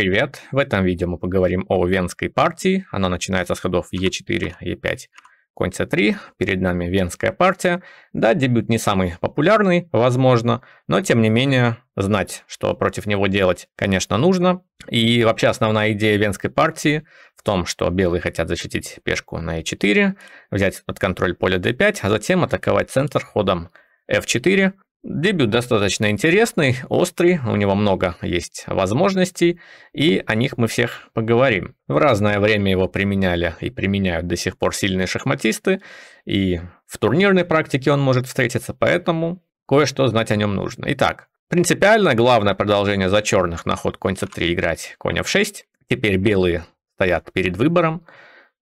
Привет! В этом видео мы поговорим о венской партии. Она начинается с ходов Е4, Е5, конь С3. Перед нами венская партия. Да, дебют не самый популярный, возможно, но тем не менее знать, что против него делать, конечно, нужно. И вообще основная идея венской партии в том, что белые хотят защитить пешку на Е4, взять под контроль поле d5, а затем атаковать центр ходом f4, Дебют достаточно интересный, острый, у него много есть возможностей, и о них мы всех поговорим. В разное время его применяли и применяют до сих пор сильные шахматисты, и в турнирной практике он может встретиться, поэтому кое-что знать о нем нужно. Итак, принципиально главное продолжение за черных на ход конь c3 играть коня в 6. Теперь белые стоят перед выбором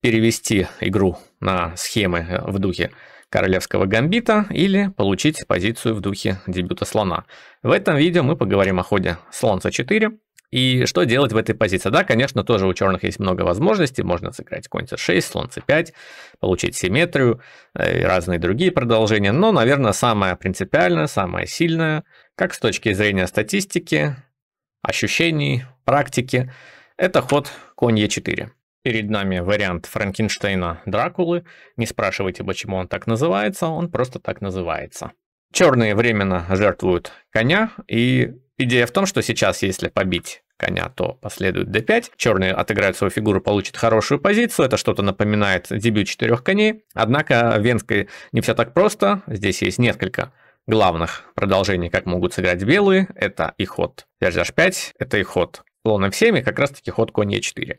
перевести игру на схемы в духе королевского гамбита или получить позицию в духе дебюта слона. В этом видео мы поговорим о ходе слон c4 и что делать в этой позиции. Да, конечно, тоже у черных есть много возможностей. Можно сыграть конь c6, слон c5, получить симметрию э, и разные другие продолжения. Но, наверное, самое принципиальное, самое сильное, как с точки зрения статистики, ощущений, практики, это ход конь e4. Перед нами вариант Франкенштейна Дракулы. Не спрашивайте, почему он так называется, он просто так называется. Черные временно жертвуют коня, и идея в том, что сейчас, если побить коня, то последует d5. Черные отыграют свою фигуру, получат хорошую позицию. Это что-то напоминает дебют четырех коней. Однако в Венской не все так просто. Здесь есть несколько главных продолжений, как могут сыграть белые. Это и ход ферзь h5, это и ход слона в 7, и как раз таки ход конь e4.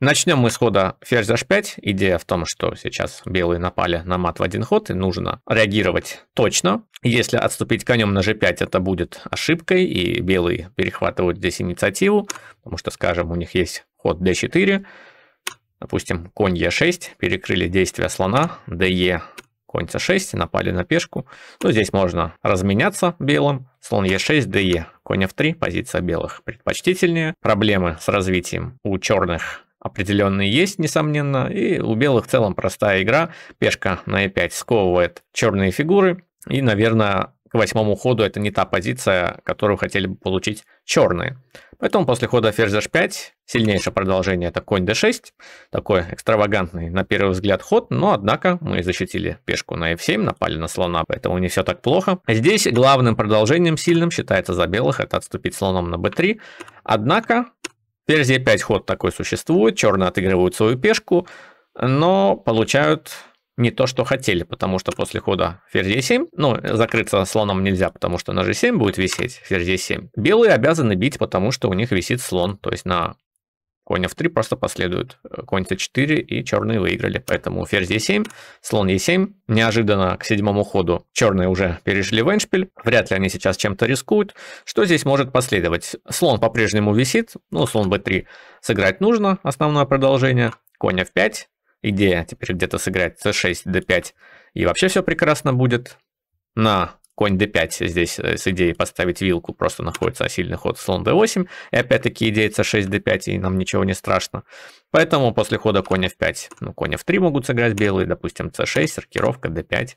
Начнем мы с хода ферзь h5. Идея в том, что сейчас белые напали на мат в один ход, и нужно реагировать точно. Если отступить конем на g5, это будет ошибкой, и белые перехватывают здесь инициативу, потому что, скажем, у них есть ход d4, допустим, конь e6, перекрыли действия слона, de, конь c6, напали на пешку. Ну, здесь можно разменяться белым, слон e6, de, конь f3, позиция белых предпочтительнее. Проблемы с развитием у черных определенные есть, несомненно, и у белых в целом простая игра. Пешка на e5 э сковывает черные фигуры, и, наверное, к восьмому ходу это не та позиция, которую хотели бы получить черные. Поэтому после хода ферзь h5 сильнейшее продолжение это конь d6. Такой экстравагантный на первый взгляд ход, но однако мы защитили пешку на f7, напали на слона, поэтому не все так плохо. Здесь главным продолжением сильным считается за белых это отступить слоном на b3. Однако Ферзь e5 ход такой существует, черные отыгрывают свою пешку, но получают не то, что хотели, потому что после хода ферзь e7, ну, закрыться слоном нельзя, потому что на g7 будет висеть ферзь e7. Белые обязаны бить, потому что у них висит слон, то есть на конь f3 просто последует. Э, конь c4 и черные выиграли. Поэтому ферзь e7, слон e7. Неожиданно к седьмому ходу черные уже перешли в веншпиль. Вряд ли они сейчас чем-то рискуют. Что здесь может последовать? Слон по-прежнему висит. Ну, слон b3 сыграть нужно, основное продолжение. Конь f5. Идея теперь где-то сыграть c6, d5. И вообще все прекрасно будет. На конь d5 здесь э, с идеей поставить вилку просто находится, а сильный ход слон d8. И опять-таки идея c6, d5, и нам ничего не страшно. Поэтому после хода конь f5, ну конь f3 могут сыграть белые, допустим, c6, рокировка d5.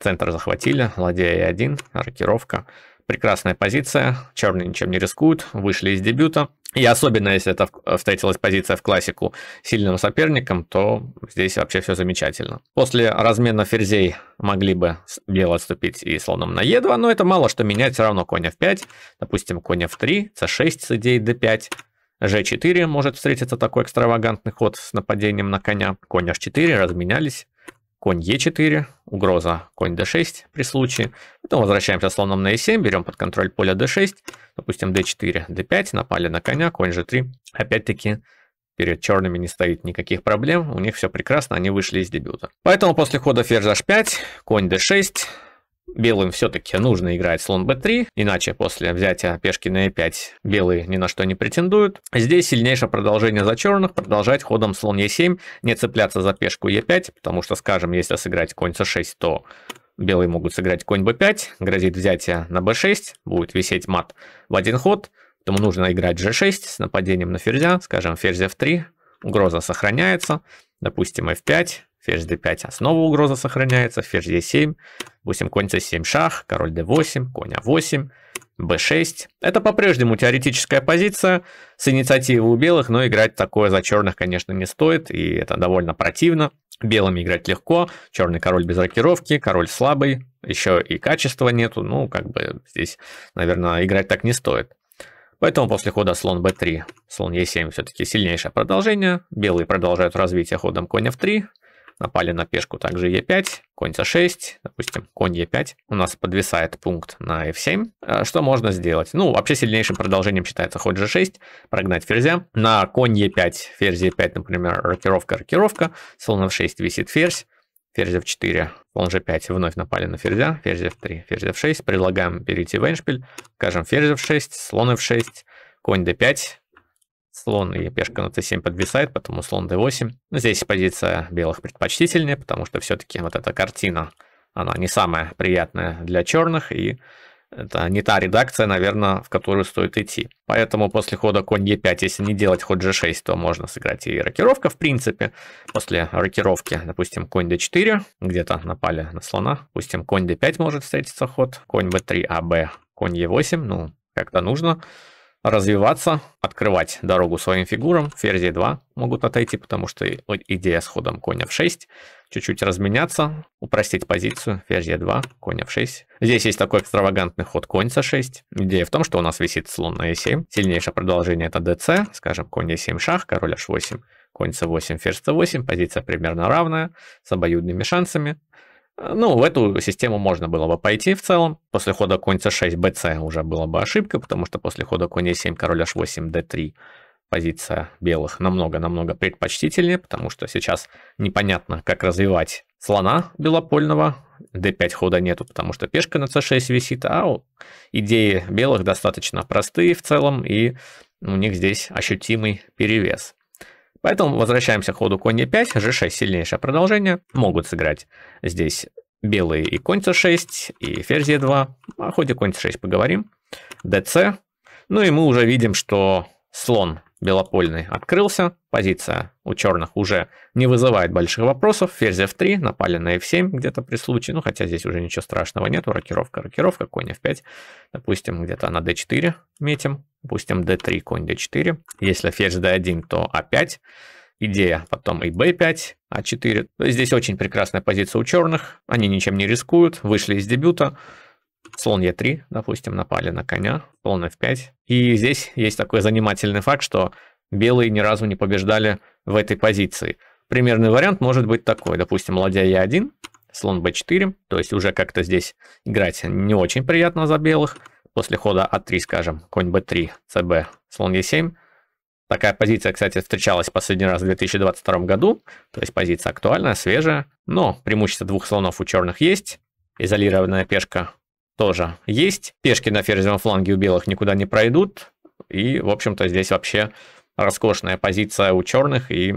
Центр захватили, ладья e1, рокировка. Прекрасная позиция, черные ничем не рискуют, вышли из дебюта. И особенно, если это э, встретилась позиция в классику сильным соперником, то здесь вообще все замечательно. После размена ферзей могли бы бело отступить и слоном на Е2, но это мало что менять, все равно конь F5, допустим, конь F3, c6 с идеей D5. G4 может встретиться такой экстравагантный ход с нападением на коня. Конь H4 разменялись конь e 4 угроза конь d6 при случае. Потом возвращаемся слоном на e7, берем под контроль поле d6, допустим d4, d5, напали на коня, конь g3. Опять-таки перед черными не стоит никаких проблем, у них все прекрасно, они вышли из дебюта. Поэтому после хода ферзь h5, конь d6, Белым все-таки нужно играть слон b3, иначе после взятия пешки на e5 белые ни на что не претендуют. Здесь сильнейшее продолжение за черных, продолжать ходом слон e7, не цепляться за пешку e5, потому что, скажем, если сыграть конь c6, то белые могут сыграть конь b5, грозит взятие на b6, будет висеть мат в один ход, поэтому нужно играть g6 с нападением на ферзя, скажем, ферзь f3, угроза сохраняется, допустим, f5, ферзь d5, основа угроза сохраняется, ферзь d 7 8 конь c7 шах, король d8, конь a8, а b6. Это по-прежнему теоретическая позиция с инициативой у белых, но играть такое за черных, конечно, не стоит, и это довольно противно. Белыми играть легко, черный король без рокировки, король слабый, еще и качества нету, ну, как бы здесь, наверное, играть так не стоит. Поэтому после хода слон b3, слон e7 все-таки сильнейшее продолжение. Белые продолжают развитие ходом конь f3, Напали на пешку также e 5 конь С6, допустим, конь e 5 У нас подвисает пункт на F7. Э, что можно сделать? Ну, вообще сильнейшим продолжением считается ход G6, прогнать ферзя. На конь e 5 ферзь e 5 например, рокировка, рокировка. Слон F6 висит ферзь ферзь f4, слон g5, вновь напали на ферзя, ферзь f3, ферзь f6, предлагаем перейти в эншпиль, скажем ферзь f6, слон f6, конь d5, Слон и пешка на c7 подвисает, поэтому слон d8. Ну, здесь позиция белых предпочтительнее, потому что все-таки вот эта картина, она не самая приятная для черных, и это не та редакция, наверное, в которую стоит идти. Поэтому после хода конь e5, если не делать ход g6, то можно сыграть и рокировка, в принципе. После рокировки, допустим, конь d4, где-то напали на слона. Допустим, конь d5 может встретиться ход, конь b3, а b, конь e8, ну, как-то нужно развиваться, открывать дорогу своим фигурам. Ферзи 2 могут отойти, потому что идея с ходом коня в 6. Чуть-чуть разменяться, упростить позицию. Ферзи 2, коня в 6. Здесь есть такой экстравагантный ход конь со 6. Идея в том, что у нас висит слон на e7. Сильнейшее продолжение это dc. Скажем, конь e7 шах, король h8, конь c8, ферзь c8. Позиция примерно равная, с обоюдными шансами. Э, ну, в эту систему можно было бы пойти в целом. После хода конь c6, bc уже было бы ошибка, потому что после хода конь e7, король h8, d3 позиция белых намного-намного предпочтительнее, потому что сейчас непонятно, как развивать слона белопольного. d5 хода нету, потому что пешка на c6 висит, а идеи белых достаточно простые в целом, и у них здесь ощутимый перевес. Поэтому возвращаемся к ходу конь e5, g6 сильнейшее продолжение. Могут сыграть здесь белые и конь c6, и ферзь e2. О ходе конь c6 поговорим. dc. Ну и мы уже видим, что слон белопольный открылся. Позиция у черных уже не вызывает больших вопросов. Ферзь f3, напали на f7 где-то при случае. Ну, хотя здесь уже ничего страшного нет. Рокировка, рокировка, конь f5. Допустим, где-то на d4 метим допустим, d3, конь d4. Если ферзь d1, то a5. А Идея, потом и b5, a4. А здесь очень прекрасная позиция у черных. Они ничем не рискуют, вышли из дебюта. Слон e3, допустим, напали на коня, слон f5. И здесь есть такой занимательный факт, что белые ни разу не побеждали в этой позиции. Примерный вариант может быть такой. Допустим, ладья e1, слон b4. То есть уже как-то здесь играть не очень приятно за белых после хода А3, скажем, конь Б3, сб слон Е7. Такая позиция, кстати, встречалась последний раз в 2022 году, то есть позиция актуальная, свежая, но преимущество двух слонов у черных есть, изолированная пешка тоже есть, пешки на ферзевом фланге у белых никуда не пройдут, и, в общем-то, здесь вообще роскошная позиция у черных, и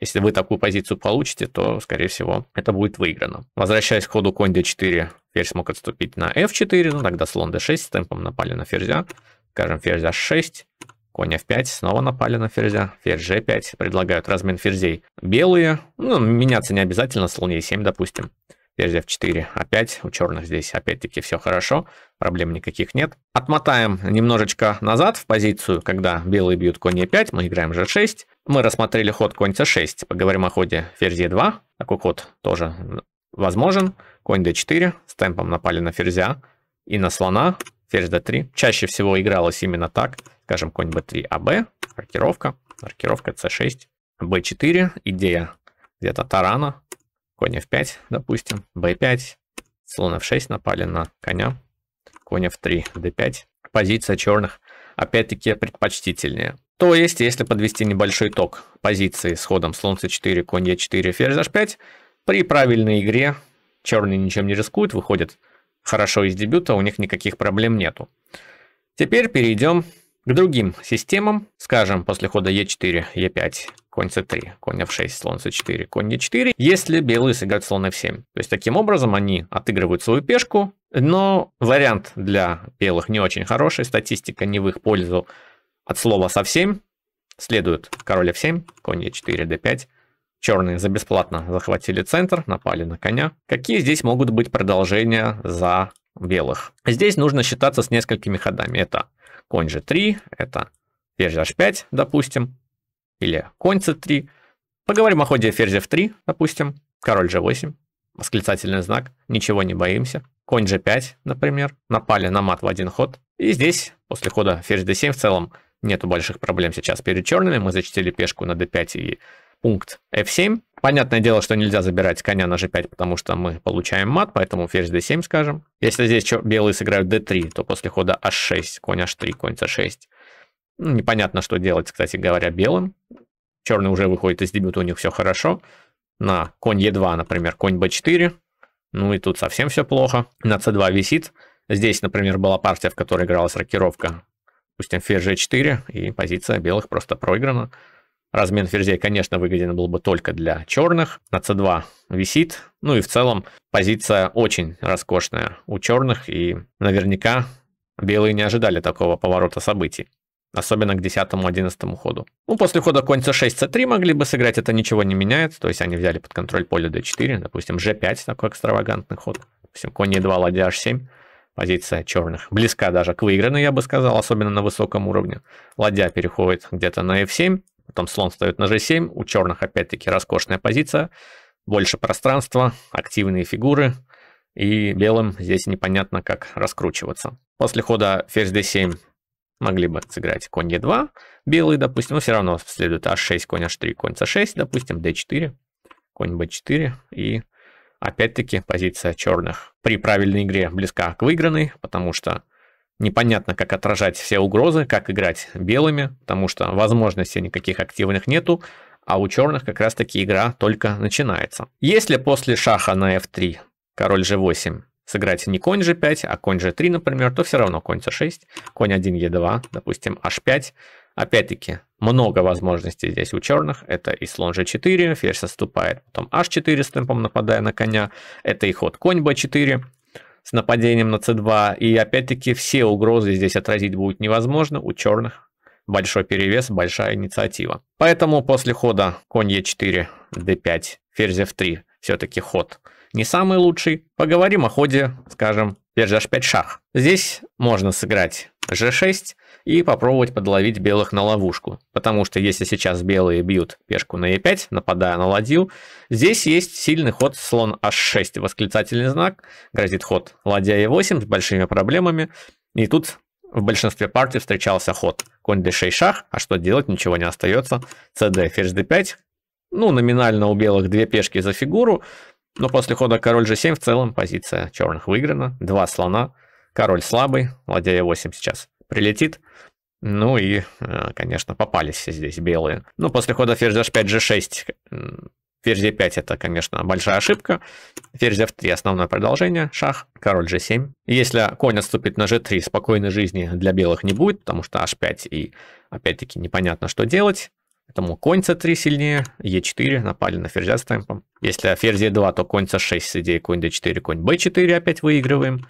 если вы такую позицию получите, то, скорее всего, это будет выиграно. Возвращаясь к ходу конь d4, ферзь смог отступить на f4, ну, тогда слон d6 с темпом напали на ферзя, скажем, ферзь h6, конь f5, снова напали на ферзя, ферзь g5, предлагают размен ферзей белые, ну, меняться не обязательно, слон e7, допустим ферзь f4 опять, у черных здесь опять-таки все хорошо, проблем никаких нет. Отмотаем немножечко назад в позицию, когда белые бьют конь e5, мы играем g6. Мы рассмотрели ход конь c6, поговорим о ходе ферзь e2, такой ход тоже возможен. Конь d4, с темпом напали на ферзя и на слона, ферзь d3. Чаще всего игралось именно так, скажем, конь b3, аб, маркировка, маркировка c6, b4, идея где-то тарана, Конь f5, допустим, b5, слон f6 напали на коня, конь f3, d5. Позиция черных опять-таки предпочтительнее. То есть, если подвести небольшой ток позиции с ходом слон c4, конь e4, ферзь h5, при правильной игре черные ничем не рискуют, выходят хорошо из дебюта, у них никаких проблем нету. Теперь перейдем к другим системам, скажем, после хода Е4, Е5, конь c3, конь f6, слон c4, конь e4, если белые сыграют слон f7. То есть таким образом они отыгрывают свою пешку, но вариант для белых не очень хороший, статистика не в их пользу. От слова совсем следует король f7, конь e4, d5. Черные за бесплатно захватили центр, напали на коня. Какие здесь могут быть продолжения за белых? Здесь нужно считаться с несколькими ходами. Это конь g3, это ферзь h5, допустим, или конь c3. Поговорим о ходе ферзь f3, допустим, король g8, восклицательный знак, ничего не боимся. Конь g5, например, напали на мат в один ход. И здесь, после хода ферзь d7, в целом нету больших проблем сейчас перед черными. Мы зачтили пешку на d5 и пункт f7. Понятное дело, что нельзя забирать коня на g5, потому что мы получаем мат, поэтому ферзь d7 скажем. Если здесь белые сыграют d3, то после хода h6, конь h3, конь c6. Ну, непонятно, что делать, кстати говоря, белым. Черный уже выходит из дебюта, у них все хорошо. На конь e2, например, конь b4. Ну и тут совсем все плохо. На c2 висит. Здесь, например, была партия, в которой игралась рокировка. Допустим, ферзь g4, и позиция белых просто проиграна. Размен ферзей, конечно, выгоден был бы только для черных. На c2 висит. Ну и в целом позиция очень роскошная у черных. И наверняка белые не ожидали такого поворота событий. Особенно к 10-11 ходу. Ну, после хода конь c6, c3 могли бы сыграть, это ничего не меняет. То есть они взяли под контроль поле d4, допустим, g5, такой экстравагантный ход. Допустим, конь e2, ладья h7 позиция черных. Близка даже к выигранной, я бы сказал, особенно на высоком уровне. Ладья переходит где-то на f7, потом слон встает на g7, у черных опять-таки роскошная позиция, больше пространства, активные фигуры, и белым здесь непонятно, как раскручиваться. После хода ферзь d7 могли бы сыграть конь e2, белый, допустим, но все равно следует h6, а конь h3, конь c6, допустим, d4, конь b4, и опять-таки позиция черных при правильной игре близка к выигранной, потому что Непонятно, как отражать все угрозы, как играть белыми, потому что возможностей никаких активных нету, а у черных как раз таки игра только начинается. Если после шаха на f3 король g8 сыграть не конь g5, а конь g3, например, то все равно конь c6, конь 1 e2, допустим, h5. Опять-таки, много возможностей здесь у черных. Это и слон g4, ферзь отступает, потом h4 с темпом нападая на коня. Это и ход конь b4, с нападением на c2. И опять-таки все угрозы здесь отразить будет невозможно. У черных большой перевес, большая инициатива. Поэтому после хода конь e4, d5, ферзь f3 все-таки ход не самый лучший. Поговорим о ходе, скажем, ферзь h5 шах. Здесь можно сыграть g6 и попробовать подловить белых на ловушку, потому что если сейчас белые бьют пешку на e5, нападая на ладью, здесь есть сильный ход слон h6, восклицательный знак, грозит ход ладья e8 с большими проблемами, и тут в большинстве партий встречался ход конь d6 шах, а что делать, ничего не остается, cd ферзь d5, ну, номинально у белых две пешки за фигуру, но после хода король g7 в целом позиция черных выиграна, два слона, Король слабый, ладья e8 сейчас прилетит. Ну и, э, конечно, попались здесь белые. Ну, после хода ферзь h5, g6, ферзь e5 это, конечно, большая ошибка. Ферзь f3 основное продолжение, шах, король g7. Если конь отступит на g3, спокойной жизни для белых не будет, потому что h5 и, опять-таки, непонятно, что делать. Поэтому конь c3 сильнее, e4 напали на ферзя с темпом. Если ферзь e2, то конь c6 с идеей конь d4, конь b4 опять выигрываем.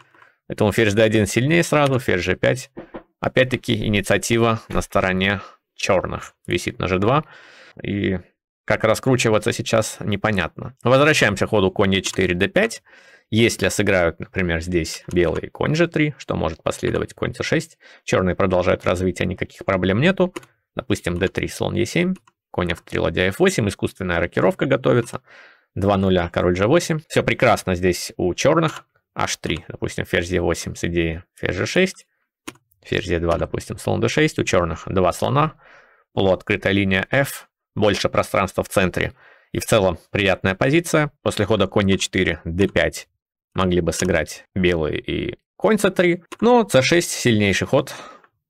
Поэтому ферзь d1 сильнее сразу, ферзь g5. Опять-таки инициатива на стороне черных. Висит на g2. И как раскручиваться сейчас непонятно. Возвращаемся к ходу конь e4, d5. Если сыграют, например, здесь белый конь g3, что может последовать конь c6, черные продолжают развитие, никаких проблем нету. Допустим, d3, слон e7, конь f3, ладья f8, искусственная рокировка готовится. 2 0 король g8. Все прекрасно здесь у черных h3, допустим, ферзь e8 с идеей ферзь g6, ферзь e2, допустим, слон d6, у черных два слона, полуоткрытая линия f, больше пространства в центре, и в целом приятная позиция. После хода конь e4, d5 могли бы сыграть белые и конь c3, но c6 сильнейший ход,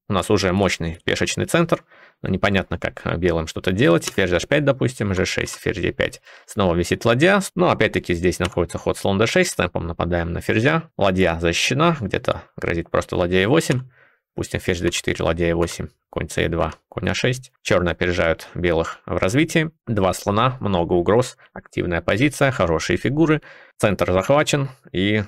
у нас уже мощный пешечный центр – но ну, непонятно, как э, белым что-то делать. Ферзь h5, допустим, g6, ферзь d5. Снова висит ладья, но ну, опять-таки здесь находится ход слон d6, с темпом нападаем на ферзя. Ладья защищена, где-то грозит просто ладья e8. Пустим ферзь d4, ладья e8, конь c2, конь a6. А Черные опережают белых в развитии. Два слона, много угроз, активная позиция, хорошие фигуры. Центр захвачен и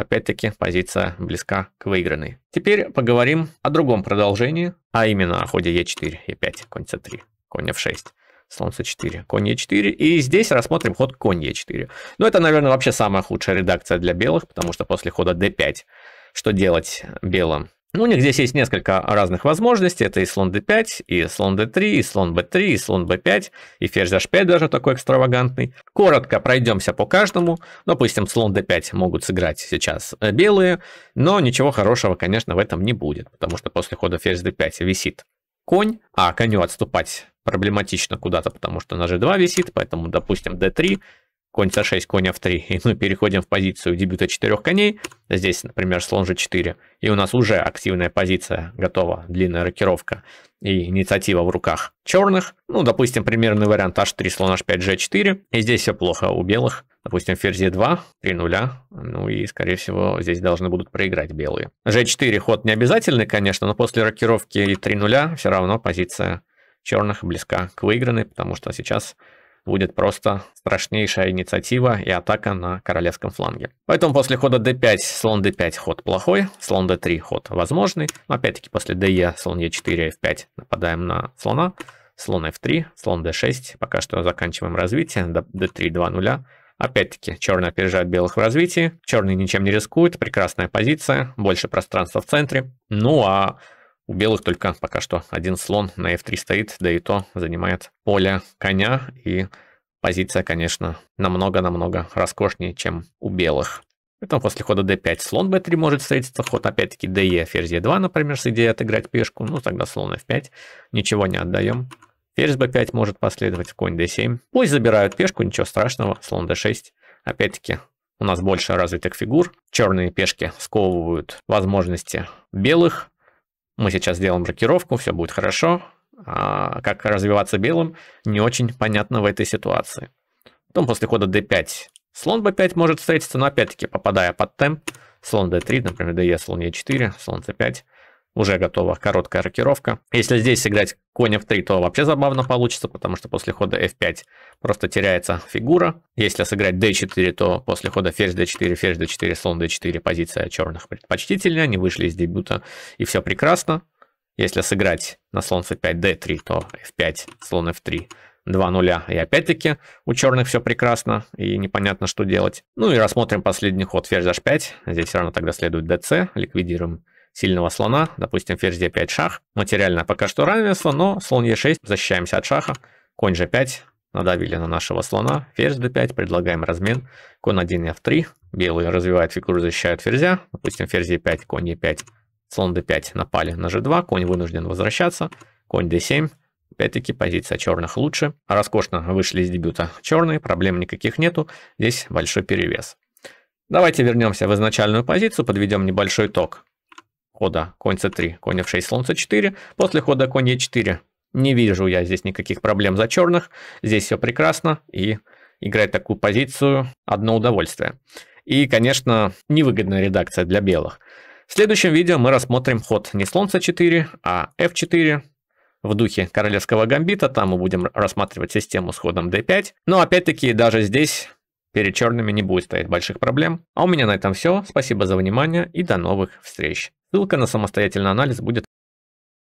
опять-таки позиция близка к выигранной. Теперь поговорим о другом продолжении, а именно о ходе Е4, Е5, конь С3, конь F6. с 4, конь Е4. И здесь рассмотрим ход конь Е4. Ну, это, наверное, вообще самая худшая редакция для белых, потому что после хода d 5 что делать белым? Ну, у них здесь есть несколько разных возможностей. Это и слон d5, и слон d3, и слон b3, и слон b5, и ферзь h5 даже такой экстравагантный. Коротко пройдемся по каждому. Ну, допустим, слон d5 могут сыграть сейчас э, белые, но ничего хорошего, конечно, в этом не будет, потому что после хода ферзь d5 висит конь, а коню отступать проблематично куда-то, потому что на g2 висит, поэтому, допустим, d3, конь c6, конь f3, и мы переходим в позицию дебюта четырех коней. Здесь, например, слон g4, и у нас уже активная позиция готова, длинная рокировка и инициатива в руках черных. Ну, допустим, примерный вариант h3, слон h5, g4, и здесь все плохо у белых. Допустим, ферзь e2, 3 нуля, ну и, скорее всего, здесь должны будут проиграть белые. g4 ход не обязательный, конечно, но после рокировки и 3 нуля все равно позиция черных близка к выигранной, потому что сейчас будет просто страшнейшая инициатива и атака на королевском фланге. Поэтому после хода d5 слон d5 ход плохой, слон d3 ход возможный. Опять-таки после de слон e4 f5 нападаем на слона, слон f3, слон d6. Пока что заканчиваем развитие, d3 2 0. Опять-таки, черные опережают белых в развитии, черные ничем не рискуют, прекрасная позиция, больше пространства в центре. Ну а у белых только пока что один слон на f3 стоит, да и то занимает поле коня, и позиция, конечно, намного-намного роскошнее, чем у белых. Поэтому после хода d5 слон b3 может встретиться, ход опять-таки de, ферзь e2, например, с идеей отыграть пешку, ну тогда слон f5, ничего не отдаем. Ферзь b5 может последовать, конь d7. Пусть забирают пешку, ничего страшного, слон d6. Опять-таки у нас больше развитых фигур, черные пешки сковывают возможности белых, мы сейчас сделаем рокировку, все будет хорошо. А как развиваться белым, не очень понятно в этой ситуации. Потом после хода d5 слон b5 может встретиться, но опять-таки попадая под темп, слон d3, например, de, слон e4, слон c5, уже готова короткая рокировка. Если здесь сыграть конь f3, то вообще забавно получится, потому что после хода f5 просто теряется фигура. Если сыграть d4, то после хода ферзь d4, ферзь d4, слон d4, позиция черных предпочтительнее, они вышли из дебюта, и все прекрасно. Если сыграть на слон c5, d3, то f5, слон f3, 2 нуля и опять-таки у черных все прекрасно, и непонятно, что делать. Ну и рассмотрим последний ход, ферзь h5, здесь все равно тогда следует dc, ликвидируем сильного слона, допустим, ферзь d5 шах. Материально пока что равенство, но слон e6, защищаемся от шаха. Конь g5, надавили на нашего слона, ферзь d5, предлагаем размен. Конь 1 f3, белые развивают фигуру, защищают ферзя. Допустим, ферзь e5, конь e5, слон d5 напали на g2, конь вынужден возвращаться, конь d7. Опять-таки позиция черных лучше. Роскошно вышли из дебюта черные, проблем никаких нету, здесь большой перевес. Давайте вернемся в изначальную позицию, подведем небольшой итог хода конь c3, конь f6, слон c4, после хода конь e4. Не вижу я здесь никаких проблем за черных, здесь все прекрасно, и играть такую позицию одно удовольствие. И, конечно, невыгодная редакция для белых. В следующем видео мы рассмотрим ход не слон c4, а f4, в духе королевского гамбита, там мы будем рассматривать систему с ходом d5. Но опять-таки даже здесь перед черными не будет стоять больших проблем. А у меня на этом все, спасибо за внимание и до новых встреч. Ссылка на самостоятельный анализ будет